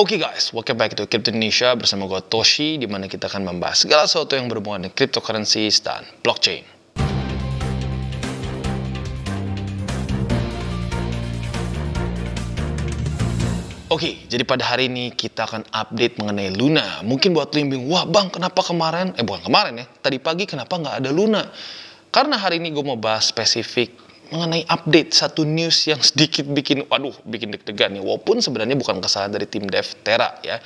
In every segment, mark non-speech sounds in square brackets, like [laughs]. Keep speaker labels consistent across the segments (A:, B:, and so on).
A: Oke okay guys, welcome back to Crypto Indonesia bersama gue Toshi di mana kita akan membahas segala sesuatu yang berhubungan dengan cryptocurrency dan blockchain. Oke, okay, jadi pada hari ini kita akan update mengenai Luna. Mungkin buat lu yang bingung, wah bang kenapa kemarin, eh bukan kemarin ya, tadi pagi kenapa nggak ada Luna? Karena hari ini gue mau bahas spesifik mengenai update satu news yang sedikit bikin waduh bikin deg-degan nih. Ya. walaupun sebenarnya bukan kesalahan dari tim dev Terra ya.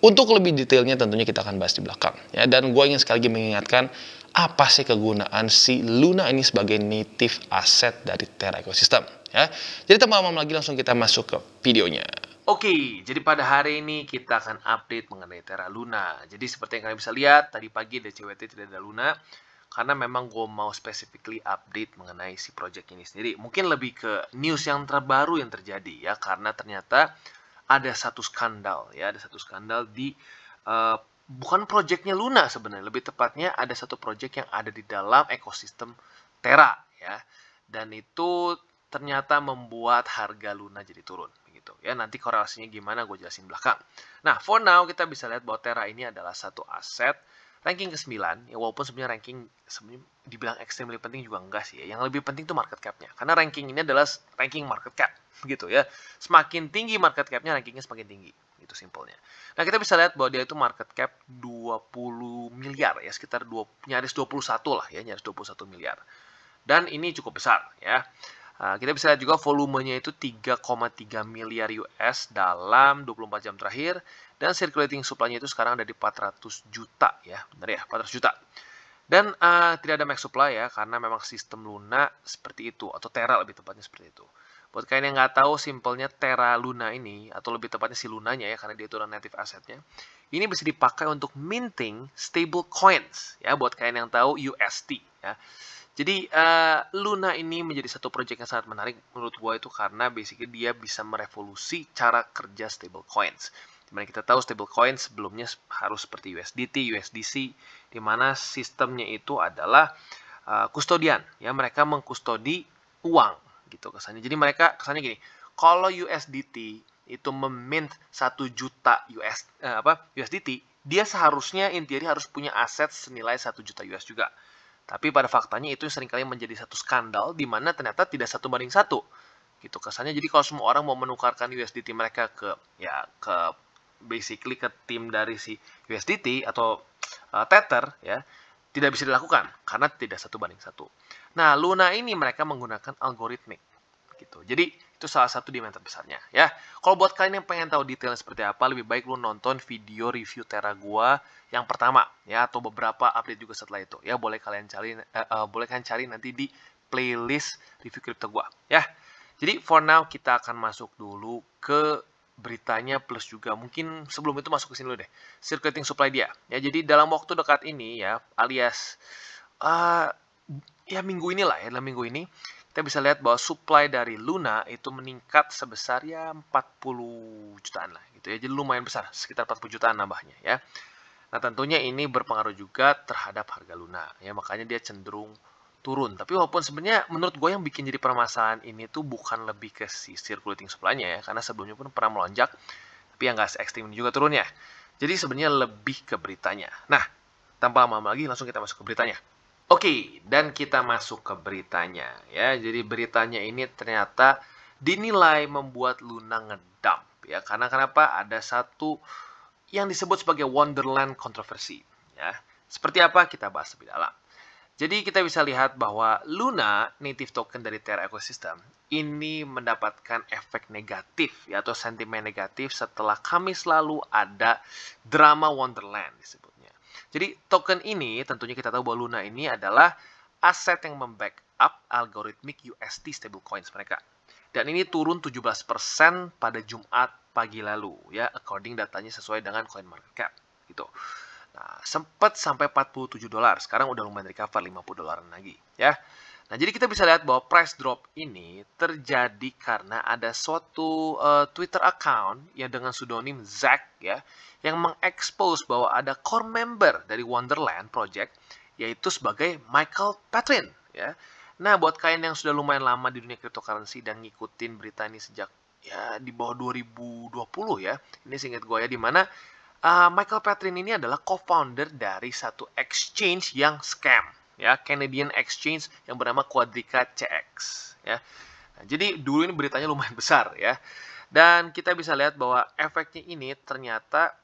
A: Untuk lebih detailnya tentunya kita akan bahas di belakang ya dan gue ingin sekali lagi mengingatkan apa sih kegunaan si Luna ini sebagai native asset dari Terra Ecosystem ya. Jadi tanpa lama lagi langsung kita masuk ke videonya. Oke, jadi pada hari ini kita akan update mengenai Terra Luna. Jadi seperti yang kalian bisa lihat, tadi pagi CWT tidak ada Luna karena memang gue mau specifically update mengenai si project ini sendiri. Mungkin lebih ke news yang terbaru yang terjadi ya, karena ternyata ada satu skandal ya, ada satu skandal di uh, bukan projectnya Luna sebenarnya, lebih tepatnya ada satu project yang ada di dalam ekosistem Terra ya, dan itu ternyata membuat harga Luna jadi turun gitu ya nanti korelasinya gimana gue jelasin belakang nah for now kita bisa lihat bahwa Terra ini adalah satu aset ranking ke-9 ya walaupun sebenarnya ranking sebenarnya dibilang extremely penting juga enggak sih ya. Yang lebih penting tuh market cap-nya. Karena ranking ini adalah ranking market cap [laughs] gitu ya. Semakin tinggi market cap-nya rankingnya semakin tinggi. Itu simpelnya. Nah, kita bisa lihat bahwa dia itu market cap 20 miliar ya, sekitar 2, nyaris 21 lah ya, nyaris 21 miliar. Dan ini cukup besar ya. Ah, kita bisa lihat juga volumenya itu 3,3 miliar US dalam 24 jam terakhir dan circulating supply-nya itu sekarang ada di 400 juta ya, benar ya, 400 juta. Dan uh, tidak ada max supply ya, karena memang sistem Luna seperti itu, atau Terra lebih tepatnya seperti itu. Buat kalian yang nggak tahu, simpelnya Terra Luna ini, atau lebih tepatnya si Lunanya ya, karena dia itu adalah native asset-nya, ini bisa dipakai untuk minting stable coins ya, buat kalian yang tahu UST ya. Jadi uh, Luna ini menjadi satu proyek yang sangat menarik menurut gue itu karena basically dia bisa merevolusi cara kerja stable coins. Dimana kita tahu stablecoin sebelumnya harus seperti USDT, USDC, di mana sistemnya itu adalah uh, kustodian, ya mereka mengkustodi uang gitu kesannya. Jadi mereka kesannya gini, kalau USDT itu memint satu juta US uh, eh, apa USDT, dia seharusnya intinya harus punya aset senilai satu juta US juga. Tapi pada faktanya itu seringkali menjadi satu skandal di mana ternyata tidak satu banding satu. Gitu kesannya. Jadi kalau semua orang mau menukarkan USDT mereka ke ya ke basically ke tim dari si USDT atau uh, Tether ya tidak bisa dilakukan karena tidak satu banding satu. Nah Luna ini mereka menggunakan algoritmik gitu. Jadi itu salah satu dimensi besarnya ya. Kalau buat kalian yang pengen tahu detailnya seperti apa, lebih baik lu nonton video review Terra gua yang pertama ya atau beberapa update juga setelah itu ya boleh kalian cari eh, uh, boleh kalian cari nanti di playlist review kripto gua ya. Jadi for now kita akan masuk dulu ke beritanya plus juga mungkin sebelum itu masuk ke sini dulu deh circulating supply dia ya jadi dalam waktu dekat ini ya alias uh, ya minggu inilah ya dalam minggu ini kita bisa lihat bahwa supply dari Luna itu meningkat sebesar ya 40 jutaan lah gitu ya. Jadi lumayan besar, sekitar 40 jutaan nambahnya ya. Nah, tentunya ini berpengaruh juga terhadap harga Luna ya, makanya dia cenderung turun. Tapi walaupun sebenarnya menurut gue yang bikin jadi permasalahan ini tuh bukan lebih ke si circulating supply-nya ya, karena sebelumnya pun pernah melonjak, tapi yang nggak ekstrim juga turunnya. Jadi sebenarnya lebih ke beritanya. Nah, tanpa lama lagi langsung kita masuk ke beritanya. Oke, dan kita masuk ke beritanya ya. Jadi beritanya ini ternyata dinilai membuat Luna ngedump ya. Karena kenapa? Ada satu yang disebut sebagai Wonderland kontroversi ya. Seperti apa kita bahas lebih dalam. Jadi kita bisa lihat bahwa Luna, native token dari Terra Ecosystem, ini mendapatkan efek negatif ya, atau sentimen negatif setelah kami selalu ada drama Wonderland disebutnya. Jadi token ini tentunya kita tahu bahwa Luna ini adalah aset yang membackup algoritmik UST stablecoins mereka. Dan ini turun 17% pada Jumat pagi lalu ya, according datanya sesuai dengan CoinMarketCap gitu. Nah, sempat sampai 47 dolar, sekarang udah lumayan recover 50 dolaran lagi, ya. Nah, jadi kita bisa lihat bahwa price drop ini terjadi karena ada suatu uh, Twitter account yang dengan pseudonym Zack ya, yang mengekspos bahwa ada core member dari Wonderland Project yaitu sebagai Michael Patrin ya. Nah, buat kalian yang sudah lumayan lama di dunia cryptocurrency dan ngikutin berita ini sejak ya di bawah 2020 ya. Ini singkat gue ya di mana uh, Michael Patrin ini adalah co-founder dari satu exchange yang scam, ya Canadian Exchange yang bernama Quadrica CX. Ya. Nah, jadi dulu ini beritanya lumayan besar ya. Dan kita bisa lihat bahwa efeknya ini ternyata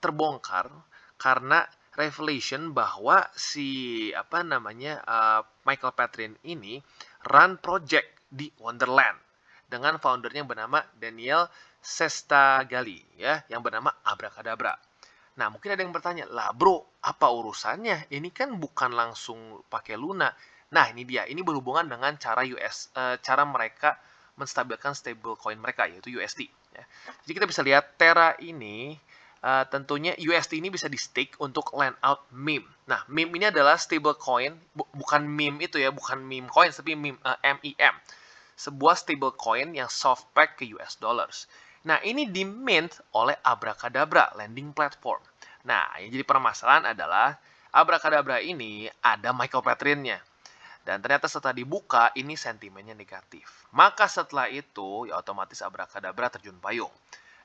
A: terbongkar karena revelation bahwa si apa namanya uh, Michael Patrin ini run project di Wonderland dengan foundernya yang bernama Daniel Sesta Gali ya yang bernama Abrakadabra. Nah, mungkin ada yang bertanya, "Lah, Bro, apa urusannya? Ini kan bukan langsung pakai Luna." Nah, ini dia. Ini berhubungan dengan cara US eh, cara mereka menstabilkan stablecoin mereka yaitu USD ya. Jadi kita bisa lihat Terra ini eh, tentunya USD ini bisa di stake untuk land out meme. Nah, meme ini adalah stablecoin bukan meme itu ya, bukan meme coin tapi meme uh, eh, MEM. Sebuah stablecoin yang soft pack ke US dollars. Nah, ini dimint oleh Abracadabra landing platform. Nah, yang jadi permasalahan adalah Abracadabra ini ada michael Patrinnya. Dan ternyata setelah dibuka, ini sentimennya negatif. Maka setelah itu, ya otomatis Abracadabra terjun payung.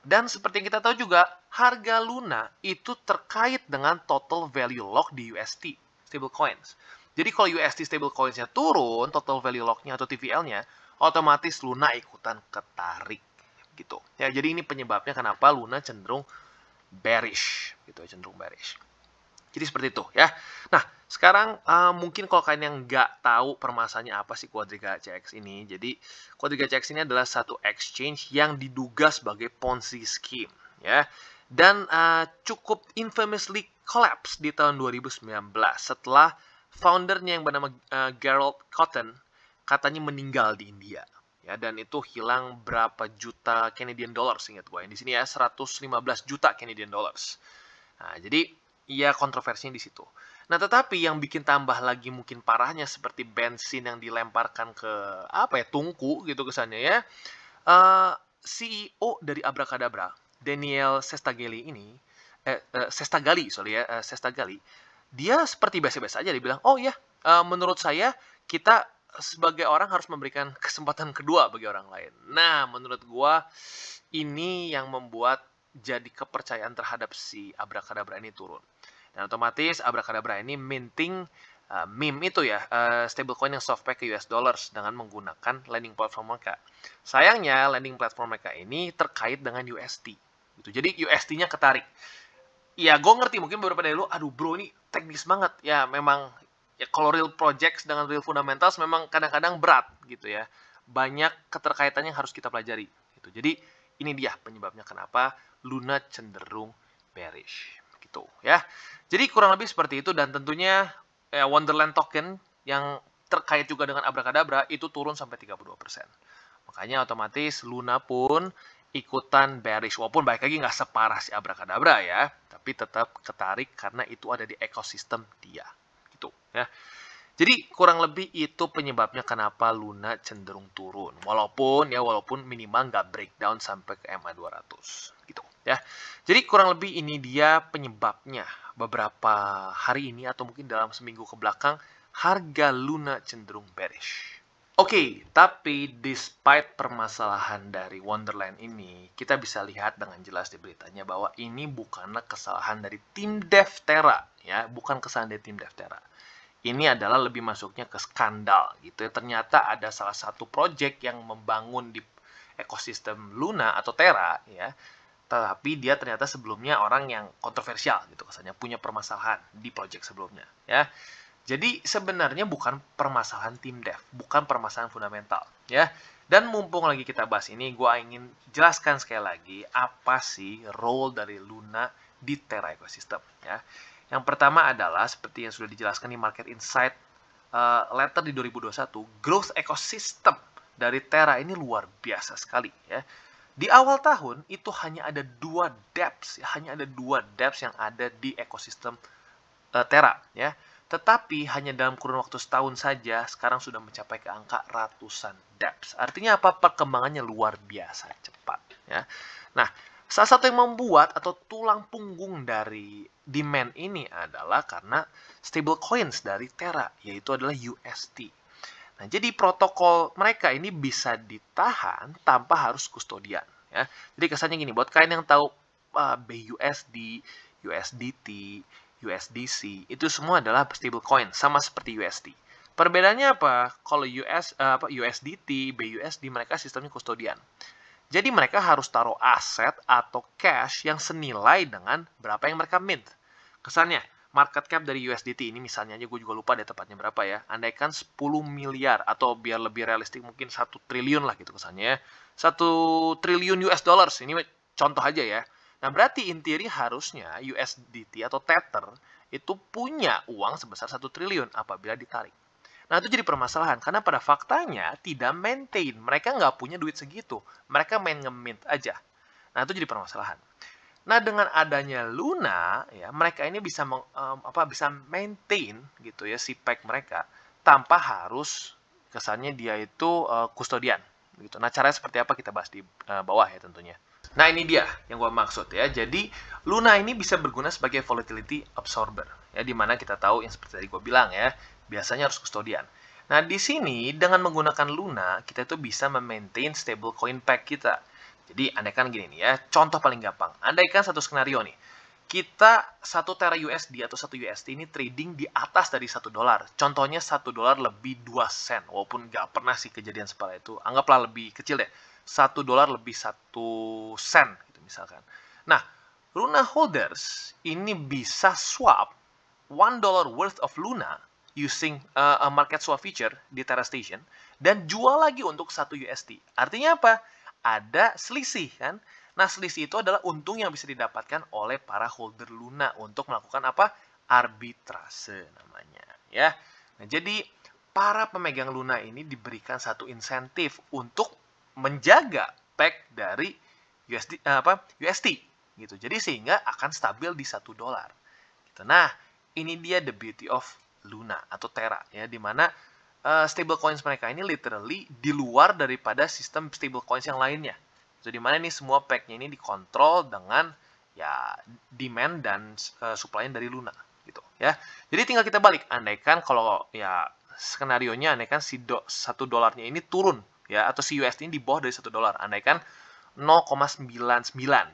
A: Dan seperti yang kita tahu juga, harga Luna itu terkait dengan total value lock di UST, stable coins Jadi kalau ust USD nya turun, total value lock-nya atau TVL-nya, otomatis Luna ikutan ketarik gitu. Ya, jadi ini penyebabnya kenapa Luna cenderung bearish gitu, cenderung bearish. Jadi seperti itu ya. Nah, sekarang uh, mungkin kalau kalian yang nggak tahu permasalahannya apa sih Quadriga CX ini. Jadi Quadriga CX ini adalah satu exchange yang diduga sebagai Ponzi scheme ya. Dan uh, cukup infamously collapse di tahun 2019 setelah foundernya yang bernama uh, Gerald Cotton katanya meninggal di India ya dan itu hilang berapa juta Canadian dollars ingat gue. Yang di sini ya 115 juta Canadian dollars. Nah, jadi ya kontroversinya di situ. Nah, tetapi yang bikin tambah lagi mungkin parahnya seperti bensin yang dilemparkan ke apa ya tungku gitu kesannya ya. Uh, eh, CEO dari Abracadabra, Daniel Sestageli ini eh, uh, eh, Sestagali, sorry ya, uh, eh, Sestagali. Dia seperti biasa-biasa aja dibilang, "Oh ya, uh, menurut saya kita sebagai orang harus memberikan kesempatan kedua bagi orang lain. Nah, menurut gua ini yang membuat jadi kepercayaan terhadap si abrakadabra ini turun. Dan otomatis abrakadabra ini minting uh, meme itu ya, uh, stablecoin yang softback ke US dollars dengan menggunakan lending platform mereka. Sayangnya lending platform mereka ini terkait dengan USD. Gitu. Jadi USD-nya ketarik. Ya, gue ngerti mungkin beberapa dari lu, aduh bro ini teknis banget. Ya, memang ya kalau real projects dengan real fundamentals memang kadang-kadang berat gitu ya. Banyak keterkaitannya yang harus kita pelajari. Gitu. Jadi ini dia penyebabnya kenapa Luna cenderung bearish gitu ya. Jadi kurang lebih seperti itu dan tentunya eh, Wonderland token yang terkait juga dengan abrakadabra itu turun sampai 32%. Makanya otomatis Luna pun ikutan bearish walaupun baik lagi nggak separah si abrakadabra ya, tapi tetap ketarik karena itu ada di ekosistem dia. Ya. Jadi kurang lebih itu penyebabnya kenapa Luna cenderung turun. Walaupun ya walaupun minimal nggak breakdown sampai ke MA 200 gitu ya. Jadi kurang lebih ini dia penyebabnya beberapa hari ini atau mungkin dalam seminggu ke belakang harga Luna cenderung bearish. Oke, okay, tapi despite permasalahan dari Wonderland ini, kita bisa lihat dengan jelas di beritanya bahwa ini bukanlah kesalahan dari tim Deftera ya, bukan kesalahan dari tim Deftera ini adalah lebih masuknya ke skandal gitu ya. Ternyata ada salah satu proyek yang membangun di ekosistem Luna atau Terra ya. Tetapi dia ternyata sebelumnya orang yang kontroversial gitu kesannya punya permasalahan di proyek sebelumnya ya. Jadi sebenarnya bukan permasalahan tim dev, bukan permasalahan fundamental, ya. Dan mumpung lagi kita bahas ini, gue ingin jelaskan sekali lagi apa sih role dari Luna di Terra ekosistem, ya. Yang pertama adalah seperti yang sudah dijelaskan di Market Insight uh, Letter di 2021, growth ekosistem dari Terra ini luar biasa sekali ya. Di awal tahun itu hanya ada dua dApps, ya. hanya ada dua dApps yang ada di ekosistem uh, Terra ya. Tetapi hanya dalam kurun waktu setahun saja sekarang sudah mencapai ke angka ratusan dApps. Artinya apa? Perkembangannya luar biasa cepat ya. Nah, Salah satu yang membuat atau tulang punggung dari demand ini adalah karena stable coins dari Terra, yaitu adalah UST. Nah, jadi protokol mereka ini bisa ditahan tanpa harus kustodian. Ya. Jadi kesannya gini, buat kalian yang tahu uh, ah, BUSD, USDT, USDC, itu semua adalah stable coin, sama seperti USD. Perbedaannya apa? Kalau US, uh, ah, USDT, BUSD, mereka sistemnya kustodian. Jadi mereka harus taruh aset atau cash yang senilai dengan berapa yang mereka mint. Kesannya, market cap dari USDT ini misalnya aja gue juga lupa deh tepatnya berapa ya. Andaikan 10 miliar atau biar lebih realistik mungkin satu triliun lah gitu kesannya. Ya. Satu triliun US dollars, ini contoh aja ya. Nah berarti intinya harusnya USDT atau Tether itu punya uang sebesar satu triliun apabila ditarik. Nah, itu jadi permasalahan karena pada faktanya tidak maintain. Mereka nggak punya duit segitu. Mereka main ngemint aja. Nah, itu jadi permasalahan. Nah, dengan adanya Luna, ya, mereka ini bisa meng, um, apa bisa maintain gitu ya si pack mereka tanpa harus kesannya dia itu uh, kustodian gitu. Nah, caranya seperti apa kita bahas di uh, bawah ya tentunya. Nah, ini dia yang gua maksud ya. Jadi, Luna ini bisa berguna sebagai volatility absorber ya dimana kita tahu yang seperti tadi gue bilang ya biasanya harus kustodian. Nah, di sini dengan menggunakan Luna, kita itu bisa memaintain stable coin pack kita. Jadi, andaikan gini nih ya, contoh paling gampang. Andaikan satu skenario nih, kita satu Tera USD atau satu USD ini trading di atas dari satu dolar. Contohnya satu dolar lebih dua sen, walaupun nggak pernah sih kejadian seperti itu. Anggaplah lebih kecil deh, satu dolar lebih satu sen gitu misalkan. Nah, Luna holders ini bisa swap one dollar worth of Luna using uh, a market swap feature di Terra Station dan jual lagi untuk satu USD. Artinya apa? Ada selisih kan? Nah, selisih itu adalah untung yang bisa didapatkan oleh para holder Luna untuk melakukan apa? Arbitrase namanya, ya. Nah, jadi para pemegang Luna ini diberikan satu insentif untuk menjaga pack dari USD eh, apa? USD gitu. Jadi sehingga akan stabil di satu dolar. Gitu. Nah, ini dia the beauty of Luna atau Terra ya di mana uh, eh, stablecoins mereka ini literally di luar daripada sistem stablecoins yang lainnya. Jadi so, mana ini semua packnya ini dikontrol dengan ya demand dan uh, supply dari Luna gitu ya. Jadi tinggal kita balik andaikan kalau ya skenario nya andaikan si do, 1 dolarnya ini turun ya atau si USD ini di bawah dari 1 dolar andaikan 0,99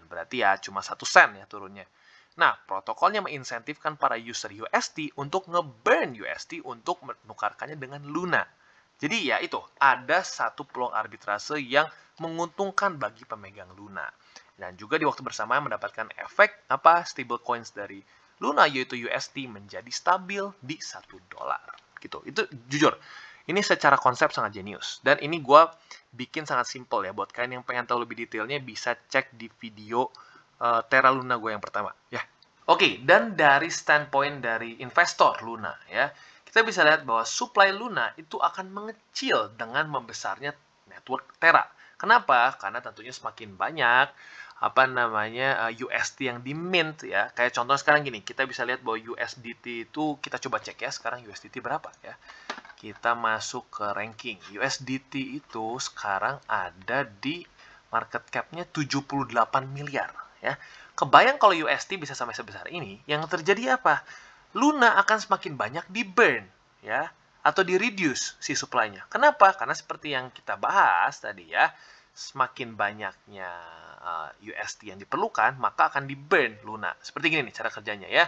A: berarti ya cuma 1 sen ya turunnya. Nah, protokolnya menginsentifkan para user UST untuk nge-burn UST untuk menukarkannya dengan Luna. Jadi ya itu, ada satu peluang arbitrase yang menguntungkan bagi pemegang Luna. Dan juga di waktu bersamaan mendapatkan efek apa stable coins dari Luna yaitu UST menjadi stabil di satu dolar. Gitu. Itu jujur, ini secara konsep sangat jenius. Dan ini gue bikin sangat simple ya. Buat kalian yang pengen tahu lebih detailnya bisa cek di video uh, Terra Luna gue yang pertama ya oke okay, dan dari standpoint dari investor Luna ya kita bisa lihat bahwa supply Luna itu akan mengecil dengan membesarnya network Terra kenapa karena tentunya semakin banyak apa namanya eh, USD yang di mint ya kayak contoh sekarang gini kita bisa lihat bahwa USDT itu kita coba cek ya sekarang USDT berapa ya kita masuk ke ranking USDT itu sekarang ada di market capnya 78 miliar ya kebayang kalau UST bisa sampai sebesar ini yang terjadi apa Luna akan semakin banyak di burn ya atau di reduce si supply Kenapa? Karena seperti yang kita bahas tadi ya, semakin banyaknya uh, eh, USD yang diperlukan, maka akan di burn Luna. Seperti gini nih cara kerjanya ya.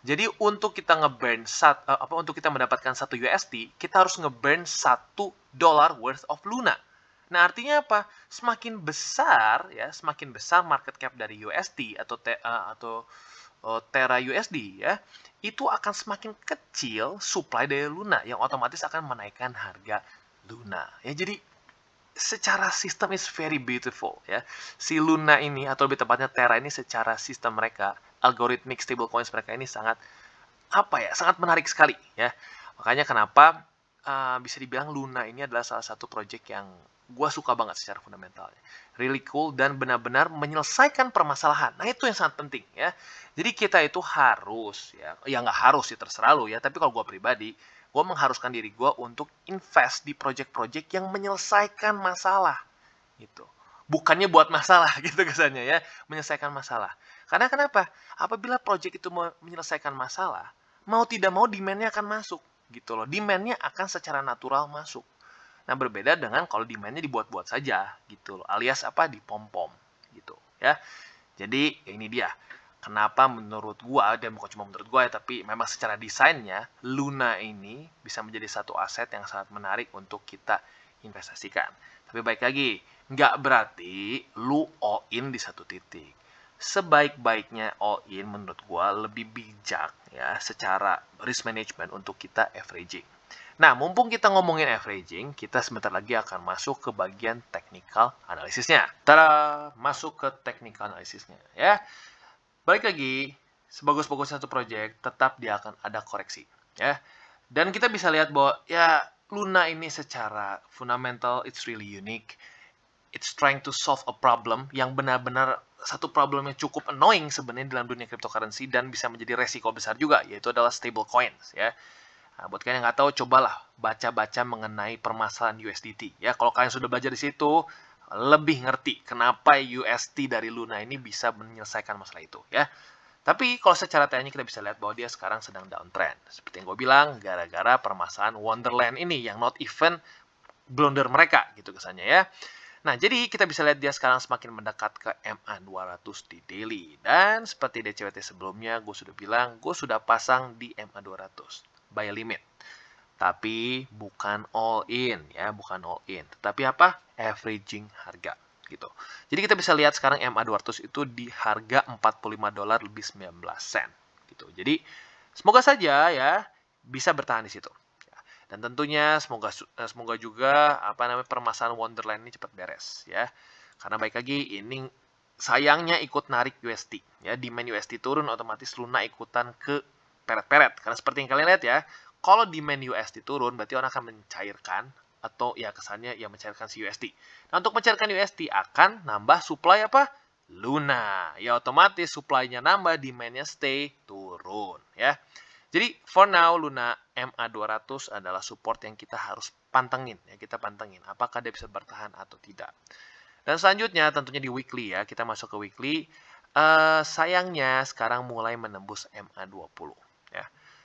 A: Jadi untuk kita ngeburn sat, uh, apa untuk kita mendapatkan satu UST, kita harus ngeburn satu dollar worth of Luna. Nah, artinya apa? Semakin besar ya, semakin besar market cap dari USD atau te, uh, atau uh, eh, Terra USD ya, itu akan semakin kecil supply dari Luna yang otomatis akan menaikkan harga Luna. Ya, jadi secara sistem is very beautiful ya. Si Luna ini atau lebih tepatnya Terra ini secara sistem mereka, algoritmic coins mereka ini sangat apa ya, sangat menarik sekali ya. Makanya kenapa uh, bisa dibilang Luna ini adalah salah satu project yang gue suka banget secara fundamentalnya. Really cool dan benar-benar menyelesaikan permasalahan. Nah itu yang sangat penting ya. Jadi kita itu harus ya, ya nggak harus sih terserah lu ya. Tapi kalau gue pribadi, gue mengharuskan diri gue untuk invest di project-project yang menyelesaikan masalah gitu. Bukannya buat masalah [laughs] gitu kesannya ya, menyelesaikan masalah. Karena kenapa? Apabila project itu menyelesaikan masalah, mau tidak mau demandnya akan masuk gitu loh. Demandnya akan secara natural masuk Nah, berbeda dengan kalau demandnya dibuat-buat saja gitu loh, alias apa dipom-pom gitu ya. Jadi, ya ini dia. Kenapa menurut gua dan bukan cuma menurut gua ya, tapi memang secara desainnya Luna ini bisa menjadi satu aset yang sangat menarik untuk kita investasikan. Tapi baik lagi, nggak berarti lu all in di satu titik. Sebaik-baiknya all in menurut gua lebih bijak ya secara risk management untuk kita averaging Nah, mumpung kita ngomongin averaging, kita sebentar lagi akan masuk ke bagian technical analisisnya. Tada, masuk ke technical analisisnya ya. Balik lagi, sebagus-bagusnya satu project, tetap dia akan ada koreksi ya. Dan kita bisa lihat bahwa ya Luna ini secara fundamental it's really unique. It's trying to solve a problem yang benar-benar satu problem yang cukup annoying sebenarnya dalam dunia cryptocurrency dan bisa menjadi resiko besar juga yaitu adalah stable coins ya. Nah, buat kalian yang nggak tahu, cobalah baca-baca mengenai permasalahan USDT. Ya, kalau kalian sudah belajar di situ, lebih ngerti kenapa UST dari Luna ini bisa menyelesaikan masalah itu. Ya, tapi kalau secara teknik kita bisa lihat bahwa dia sekarang sedang downtrend. Seperti yang gue bilang, gara-gara permasalahan Wonderland ini yang not even blunder mereka gitu kesannya ya. Nah, jadi kita bisa lihat dia sekarang semakin mendekat ke MA200 di daily. Dan seperti DCWT sebelumnya, gue sudah bilang, gue sudah pasang di MA200 buy limit. Tapi bukan all in ya, bukan all in. Tetapi apa? Averaging harga gitu. Jadi kita bisa lihat sekarang MA200 itu di harga 45 dolar lebih 19 sen gitu. Jadi semoga saja ya bisa bertahan di situ. Dan tentunya semoga eh, semoga juga apa namanya permasalahan Wonderland ini cepat beres ya. Karena baik lagi ini sayangnya ikut narik USD ya demand USD turun otomatis Luna ikutan ke peret-peret. Karena seperti yang kalian lihat ya, kalau demand USD turun, berarti orang akan mencairkan atau ya kesannya ya mencairkan si USD. Nah, untuk mencairkan USD akan nambah supply apa? Luna. Ya otomatis supply-nya nambah, demand-nya stay turun ya. Jadi for now Luna MA200 adalah support yang kita harus pantengin ya, kita pantengin apakah dia bisa bertahan atau tidak. Dan selanjutnya tentunya di weekly ya, kita masuk ke weekly. Uh, sayangnya sekarang mulai menembus MA20.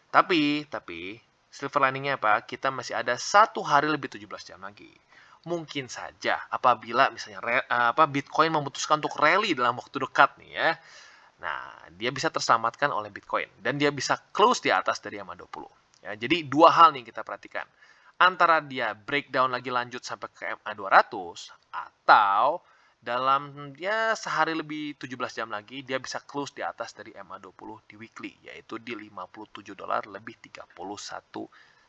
A: Tapi, tapi silver liningnya apa? Kita masih ada satu hari lebih 17 jam lagi. Mungkin saja apabila misalnya re, eh, apa Bitcoin memutuskan untuk rally dalam waktu dekat nih ya. Nah, dia bisa terselamatkan oleh Bitcoin dan dia bisa close di atas dari EMA 20. Ya, jadi dua hal nih kita perhatikan. Antara dia breakdown lagi lanjut sampai ke MA 200 atau dalam ya sehari lebih 17 jam lagi dia bisa close di atas dari MA20 di weekly yaitu di 57 dolar lebih 31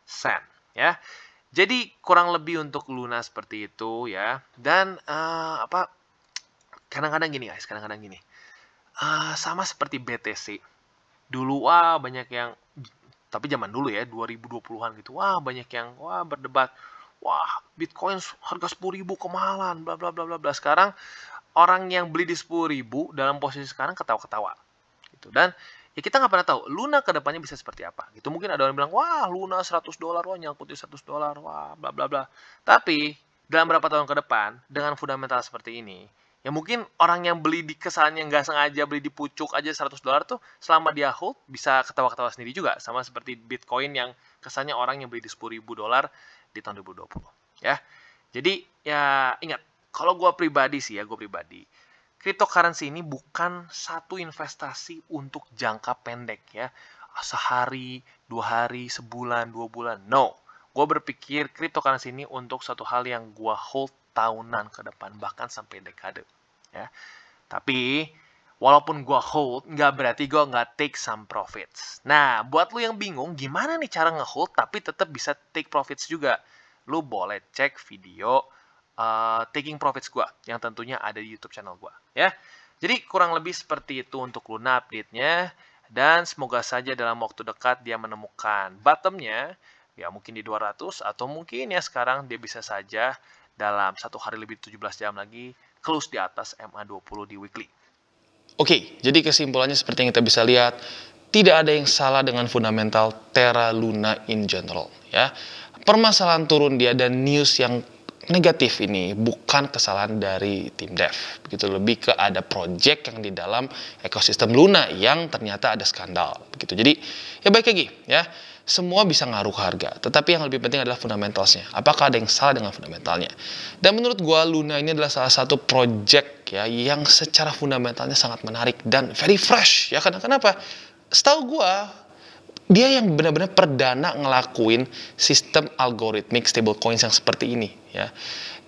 A: sen ya. Jadi kurang lebih untuk Luna seperti itu ya. Dan uh, apa kadang-kadang gini guys, kadang-kadang gini. Uh, sama seperti BTC. Dulu wah banyak yang tapi zaman dulu ya 2020-an gitu. Wah, banyak yang wah berdebat wah Bitcoin harga 10 ribu kemahalan bla bla bla bla bla sekarang orang yang beli di 10 ribu dalam posisi sekarang ketawa-ketawa gitu dan ya kita nggak pernah tahu Luna kedepannya bisa seperti apa gitu mungkin ada orang bilang wah Luna 100 dolar wah nyangkut 100 dolar wah bla bla bla tapi dalam berapa tahun ke depan dengan fundamental seperti ini ya mungkin orang yang beli di kesalahan yang nggak sengaja beli di pucuk aja 100 dolar tuh selama dia hold bisa ketawa-ketawa sendiri juga sama seperti Bitcoin yang kesannya orang yang beli di 10 ribu dolar di tahun 2020 ya. Jadi ya ingat, kalau gue pribadi sih ya, gue pribadi, cryptocurrency ini bukan satu investasi untuk jangka pendek ya. Sehari, dua hari, sebulan, dua bulan. No, gue berpikir cryptocurrency ini untuk satu hal yang gue hold tahunan ke depan, bahkan sampai dekade. Ya. Tapi Walaupun gue hold, nggak berarti gue nggak take some profits. Nah, buat lo yang bingung gimana nih cara ngehold tapi tetap bisa take profits juga, lo boleh cek video uh, taking profits gue yang tentunya ada di YouTube channel gue. Ya, jadi kurang lebih seperti itu untuk Luna update-nya dan semoga saja dalam waktu dekat dia menemukan bottomnya ya mungkin di 200 atau mungkin ya sekarang dia bisa saja dalam satu hari lebih 17 jam lagi close di atas MA20 di weekly. Oke, jadi kesimpulannya seperti yang kita bisa lihat, tidak ada yang salah dengan fundamental Terra Luna in general. Ya, permasalahan turun dia dan news yang negatif ini bukan kesalahan dari tim dev. Begitu lebih ke ada project yang di dalam ekosistem Luna yang ternyata ada skandal. Begitu. Jadi ya baik lagi ya semua bisa ngaruh harga. Tetapi yang lebih penting adalah fundamentalsnya. Apakah ada yang salah dengan fundamentalnya? Dan menurut gua Luna ini adalah salah satu project ya yang secara fundamentalnya sangat menarik dan very fresh. Ya karena kenapa? Setahu gua dia yang benar-benar perdana ngelakuin sistem algoritmik stablecoins yang seperti ini ya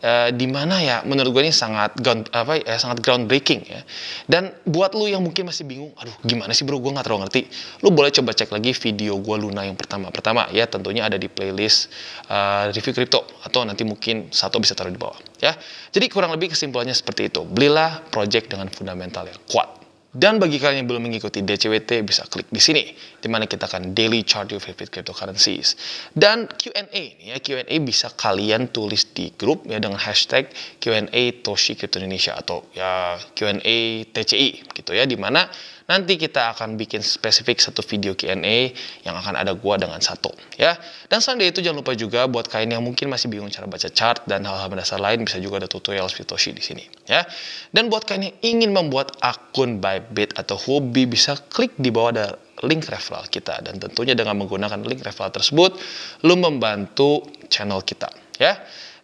A: e, di mana ya menurut gue ini sangat ground, apa ya, sangat groundbreaking ya dan buat lu yang mungkin masih bingung aduh gimana sih bro gue nggak terlalu ngerti lu boleh coba cek lagi video gue Luna yang pertama pertama ya tentunya ada di playlist uh, review crypto atau nanti mungkin satu bisa taruh di bawah ya jadi kurang lebih kesimpulannya seperti itu belilah project dengan fundamental yang kuat dan bagi kalian yang belum mengikuti DCWT bisa klik di sini di mana kita akan daily chart your favorite cryptocurrencies. Dan Q&A ya Q&A bisa kalian tulis di grup ya dengan hashtag Q&A Toshi Crypto Indonesia atau ya Q&A TCI gitu ya di mana Nanti kita akan bikin spesifik satu video Q&A yang akan ada gua dengan satu ya. Dan selain itu jangan lupa juga buat kalian yang mungkin masih bingung cara baca chart dan hal-hal mendasar lain bisa juga ada tutorial Satoshi di sini ya. Dan buat kalian yang ingin membuat akun Bybit atau hobi bisa klik di bawah ada link referral kita dan tentunya dengan menggunakan link referral tersebut lu membantu channel kita ya.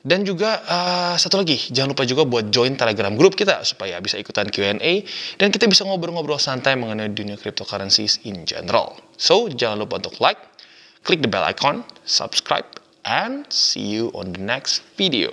A: Dan juga uh, satu lagi, jangan lupa juga buat join Telegram grup kita supaya bisa ikutan Q&A dan kita bisa ngobrol-ngobrol santai mengenai dunia cryptocurrency in general. So, jangan lupa untuk like, klik the bell icon, subscribe, and see you on the next video.